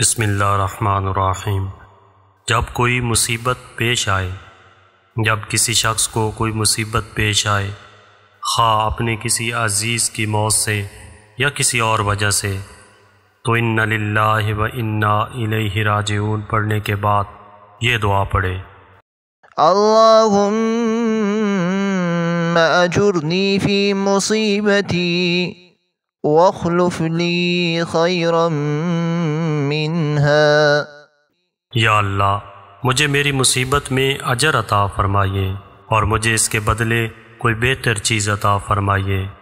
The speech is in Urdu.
بسم اللہ الرحمن الرحیم جب کوئی مصیبت پیش آئے جب کسی شخص کو کوئی مصیبت پیش آئے خواہ اپنے کسی عزیز کی موت سے یا کسی اور وجہ سے تو ان للہ و انا الیہ راجعون پڑھنے کے بعد یہ دعا پڑھے اللہم اجرنی فی مصیبتی خیرا منها یا اللہ مجھے میری مصیبت میں اجر عطا فرمائیے اور مجھے اس کے بدلے کوئی بہتر چیز عطا فرمائیے